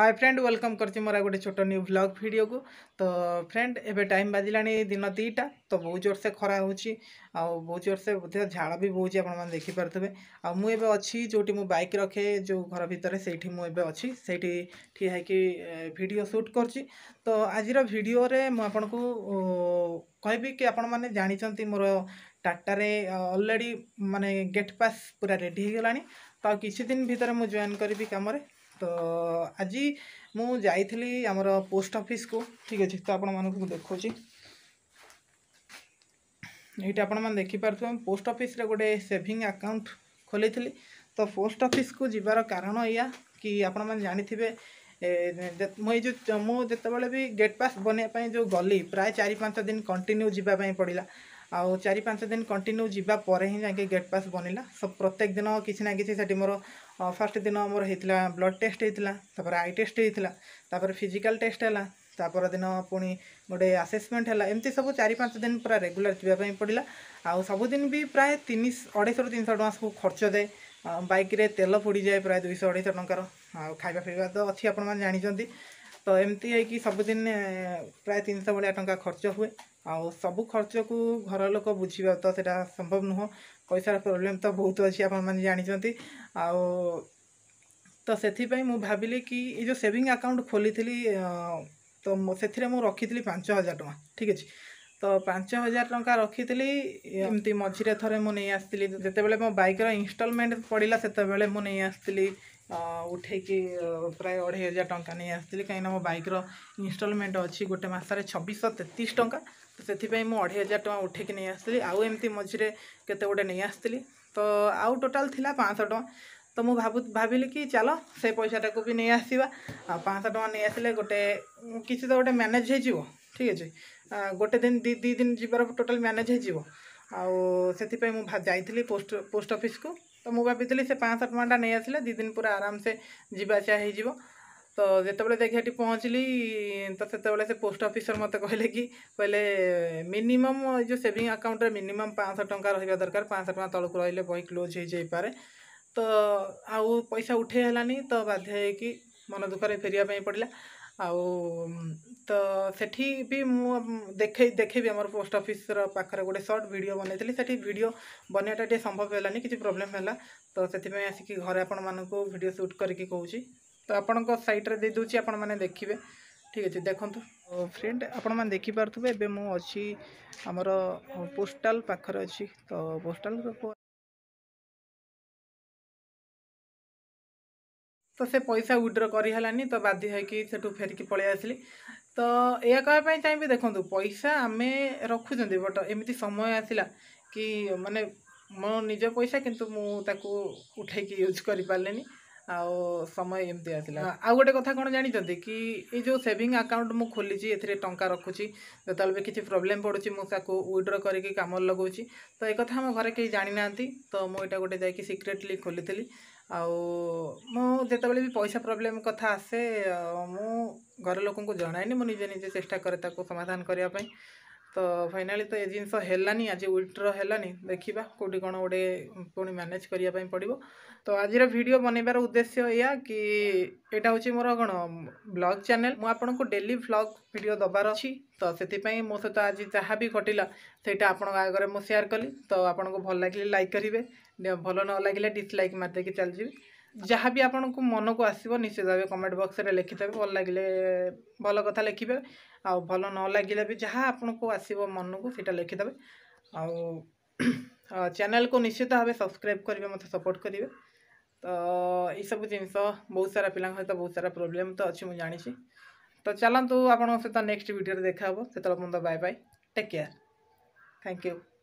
hi friend welcome করছি মোর গোটে ছোট নিউ ভ্লগ ভিডিওকু তো ফ্রেন্ড এবে টাইম বাজিলানি দিন দুইটা তো বহু জোরসে খরা হচ্ছে আহু জোরসে বোধে ঝাড় বি বহুছি আপনার দেখিপারে আউ এবে অছি যেটি মু বাইক রখে যে ঘর ভিতরে সেইটি মু এবে অছি সেইটি ঠিয়া হয়েকি ভিডিও সুট করছি তো আজির ভিডিওরে মু আপনার কহবি কি আপনার মানে জাঁচান মোর টাটারে অলরেডি মানে গেট পাস পুরা রেডি হয়ে গলানি তো কিছু দিন ভিতরে মু জয়েন করবি কামরে ତ ଆଜି ମୁଁ ଯାଇଥିଲି ଆମର ପୋଷ୍ଟ ଅଫିସ୍କୁ ଠିକ୍ ଅଛି ତ ଆପଣମାନଙ୍କୁ ମୁଁ ଦେଖାଉଛି ଏଇଠି ଆପଣମାନେ ଦେଖିପାରୁଥିବେ ପୋଷ୍ଟ ଅଫିସ୍ରେ ଗୋଟେ ସେଭିଂ ଆକାଉଣ୍ଟ ଖୋଲିଥିଲି ତ ପୋଷ୍ଟ ଅଫିସ୍କୁ ଯିବାର କାରଣ ଏଇଆ କି ଆପଣମାନେ ଜାଣିଥିବେ ମୁଁ ଏଇ ଯେଉଁ ମୁଁ ଯେତେବେଳେ ବି ଗେଟ୍ ପାସ୍ ବନେଇବା ପାଇଁ ଯେଉଁ ଗଲି ପ୍ରାୟ ଚାରି ପାଞ୍ଚ ଦିନ କଣ୍ଟିନ୍ୟୁ ଯିବା ପାଇଁ ପଡ଼ିଲା ଆଉ ଚାରି ପାଞ୍ଚ ଦିନ କଣ୍ଟିନ୍ୟୁ ଯିବା ପରେ ହିଁ ଯାଇକି ଗେଟ୍ ପାସ୍ ବନିଲା ସବ ପ୍ରତ୍ୟେକ ଦିନ କିଛି ନା କିଛି ସେଠି ମୋର ফার্स्ट দিন আমার হয়েছিল ব্লড টেস্ট হয়েছিল তাপরে আই টেস্ট হয়েছিল তাপরে ফিজিকাল টেস্ট হল তাপর দিন পুঁ গোটে আসেসমেন্ট হল এমতি সব চারি পাঁচ দিন পুরা রেগুলার যাওয়া পড়া আবুদিন বি প্রায় তিন অড়াইশ রু তিনশো টাকা সব খরচ দেয় বাইকরে তেল পোড়ি যায় প্রায় দুইশ অড়াইশ টঙ্কার খাইবা পিবা তো অনেক আপনার জাঁচান তো এমতি হয়েকি সবুদিন প্রায় তিনশো ভাগ টঙ্কা খরচ হুয়ে ଆଉ ସବୁ ଖର୍ଚ୍ଚକୁ ଘର ଲୋକ ବୁଝିବା ତ ସେଇଟା ସମ୍ଭବ ନୁହଁ ପଇସାର ପ୍ରୋବ୍ଲେମ୍ ତ ବହୁତ ଅଛି ଆପଣମାନେ ଜାଣିଛନ୍ତି ଆଉ ତ ସେଥିପାଇଁ ମୁଁ ଭାବିଲି କି ଏ ଯେଉଁ ସେଭିଂ ଆକାଉଣ୍ଟ ଖୋଲିଥିଲି ତ ସେଥିରେ ମୁଁ ରଖିଥିଲି ପାଞ୍ଚ ହଜାର ଟଙ୍କା ଠିକ୍ ଅଛି ତ ପାଞ୍ଚ ହଜାର ଟଙ୍କା ରଖିଥିଲି ଏମିତି ମଝିରେ ଥରେ ମୁଁ ନେଇ ଆସିଥିଲି ଯେତେବେଳେ ମୋ ବାଇକ୍ର ଇନଷ୍ଟଲମେଣ୍ଟ ପଡ଼ିଲା ସେତେବେଳେ ମୁଁ ନେଇ ଆସିଥିଲି ଉଠେଇକି ପ୍ରାୟ ଅଢ଼େଇ ହଜାର ଟଙ୍କା ନେଇ ଆସିଥିଲି କାହିଁକିନା ମୋ ବାଇକ୍ର ଇନଷ୍ଟଲମେଣ୍ଟ ଅଛି ଗୋଟେ ମାସରେ ଛବିଶଶହ ତେତିଶ ଟଙ୍କା ସେଥିପାଇଁ ମୁଁ ଅଢ଼େଇ ହଜାର ଟଙ୍କା ଉଠେଇକି ନେଇ ଆସିଥିଲି ଆଉ ଏମିତି ମଝିରେ କେତେ ଗୋଟେ ନେଇ ଆସିଥିଲି ତ ଆଉ ଟୋଟାଲ୍ ଥିଲା ପାଞ୍ଚଶହ ଟଙ୍କା ତ ମୁଁ ଭାବୁ ଭାବିଲି କି ଚାଲ ସେ ପଇସାଟାକୁ ବି ନେଇ ଆସିବା ଆଉ ପାଞ୍ଚଶହ ଟଙ୍କା ନେଇ ଆସିଲେ ଗୋଟେ କିଛି ତ ଗୋଟେ ମ୍ୟାନେଜ୍ ହେଇଯିବ ଠିକ୍ ଅଛି ଗୋଟେ ଦିନ ଦୁଇ ଦୁଇ ଦିନ ଯିବାର ଟୋଟାଲ୍ ମ୍ୟାନେଜ୍ ହେଇଯିବ ଆଉ ସେଥିପାଇଁ ମୁଁ ଯାଇଥିଲି ପୋଷ୍ଟ ପୋଷ୍ଟ ଅଫିସ୍କୁ ତ ମୁଁ ଭାବିଥିଲି ସେ ପାଞ୍ଚଶହ ଟଙ୍କାଟା ନେଇ ଆସିଲେ ଦୁଇ ଦିନ ପୁରା ଆରାମସେ ଯିବା ଆସିବା ହେଇଯିବ ତ ଯେତେବେଳେ ଦୀଘାଟି ପହଞ୍ଚିଲି ତ ସେତେବେଳେ ସେ ପୋଷ୍ଟ ଅଫିସର ମୋତେ କହିଲେ କି କହିଲେ ମିନିମମ୍ ଏଇ ଯେଉଁ ସେଭିଂ ଆକାଉଣ୍ଟରେ ମିନିମମ୍ ପାଞ୍ଚଶହ ଟଙ୍କା ରହିବା ଦରକାର ପାଞ୍ଚଶହ ଟଙ୍କା ତଳକୁ ରହିଲେ ବହି କ୍ଲୋଜ୍ ହେଇଯାଇପାରେ ତ ଆଉ ପଇସା ଉଠେଇ ହେଲାନି ତ ବାଧ୍ୟ ହେଇକି ମନ ଦୁଃଖରେ ଫେରିବା ପାଇଁ ପଡ଼ିଲା ଆଉ ତ ସେଠି ବି ମୁଁ ଦେଖେଇ ଦେଖେଇବି ଆମର ପୋଷ୍ଟ ଅଫିସର ପାଖରେ ଗୋଟେ ସର୍ଟ ଭିଡ଼ିଓ ବନେଇଥିଲି ସେଠି ଭିଡ଼ିଓ ବନେଇବାଟା ଟିକେ ସମ୍ଭବ ହେଲାନି କିଛି ପ୍ରୋବ୍ଲେମ୍ ହେଲା ତ ସେଥିପାଇଁ ଆସିକି ଘରେ ଆପଣମାନଙ୍କୁ ଭିଡ଼ିଓ ସୁଟ୍ କରିକି କହୁଛି ତ ଆପଣଙ୍କ ସାଇଟ୍ରେ ଦେଇଦେଉଛି ଆପଣମାନେ ଦେଖିବେ ଠିକ୍ ଅଛି ଦେଖନ୍ତୁ ଫ୍ରେଣ୍ଡ ଆପଣମାନେ ଦେଖିପାରୁଥିବେ ଏବେ ମୁଁ ଅଛି ଆମର ପୋଷ୍ଟାଲ ପାଖରେ ଅଛି ତ ପୋଷ୍ଟାଲ ତ ସେ ପଇସା ୱିଡ୍ର କରିହେଲାନି ତ ବାଧ୍ୟ ହୋଇକି ସେଠୁ ଫେରିକି ପଳେଇ ଆସିଲି ତ ଏହା କହିବା ପାଇଁ ଚାହିଁବି ଦେଖନ୍ତୁ ପଇସା ଆମେ ରଖୁଛନ୍ତି ବଟ୍ ଏମିତି ସମୟ ଆସିଲା କି ମାନେ ମୋ ନିଜ ପଇସା କିନ୍ତୁ ମୁଁ ତାକୁ ଉଠେଇକି ୟୁଜ୍ କରିପାରିଲିନି ଆଉ ସମୟ ଏମିତି ଆସିଲା ଆଉ ଗୋଟେ କଥା କ'ଣ ଜାଣିଛନ୍ତି କି ଏଇ ଯେଉଁ ସେଭିଂ ଆକାଉଣ୍ଟ ମୁଁ ଖୋଲିଛି ଏଥିରେ ଟଙ୍କା ରଖୁଛି ଯେତେବେଳେ ବି କିଛି ପ୍ରୋବ୍ଲେମ୍ ପଡ଼ୁଛି ମୁଁ ତାକୁ ୱିଡ୍ର କରିକି କାମରେ ଲଗାଉଛି ତ ଏ କଥା ଆମ ଘରେ କେହି ଜାଣିନାହାନ୍ତି ତ ମୁଁ ଏଇଟା ଗୋଟେ ଯାଇକି ସିକ୍ରେଟଲି ଖୋଲିଥିଲି ଆଉ ମୁଁ ଯେତେବେଳେ ବି ପଇସା ପ୍ରୋବ୍ଲେମ୍ କଥା ଆସେ ମୁଁ ଘର ଲୋକଙ୍କୁ ଜଣାଏନି ମୁଁ ନିଜେ ନିଜେ ଚେଷ୍ଟା କରେ ତାକୁ ସମାଧାନ କରିବା ପାଇଁ तो फाइनाली तो ये जिनस हैलानी आज ओल्टर हैलानी देखा कौटी कौन गोटे पुणी मैनेज करने पड़ो तो आज भिडियो बनैबार उद्देश्य या कि यहाँ हूँ मोर कौन ब्लग चेल मुझक डेली ब्लग भिड दबार अच्छी तो से मो सहित आज जहाँ भी घटला से आगे मुझे सेयार कली तो आपको भल लगे लाइक करेंगे भल न लगे डिसलैक् मारदे चल जाए ଯାହା ବି ଆପଣଙ୍କୁ ମନକୁ ଆସିବ ନିଶ୍ଚିତ ଭାବେ କମେଣ୍ଟ ବକ୍ସରେ ଲେଖିଦେବେ ଭଲ ଲାଗିଲେ ଭଲ କଥା ଲେଖିବେ ଆଉ ଭଲ ନ ଲାଗିଲେ ବି ଯାହା ଆପଣଙ୍କୁ ଆସିବ ମନକୁ ସେଇଟା ଲେଖିଦେବେ ଆଉ ଚ୍ୟାନେଲକୁ ନିଶ୍ଚିତ ଭାବେ ସବସ୍କ୍ରାଇବ୍ କରିବେ ମୋତେ ସପୋର୍ଟ କରିବେ ତ ଏଇସବୁ ଜିନିଷ ବହୁତ ସାରା ପିଲାଙ୍କ ସହିତ ବହୁତ ସାରା ପ୍ରୋବ୍ଲେମ୍ ତ ଅଛି ମୁଁ ଜାଣିଛି ତ ଚାଲନ୍ତୁ ଆପଣଙ୍କ ସହିତ ନେକ୍ସଟ ଭିଡ଼ିଓରେ ଦେଖା ହେବ ସେତେବେଳେ ପର୍ଯ୍ୟନ୍ତ bye bye take care thank you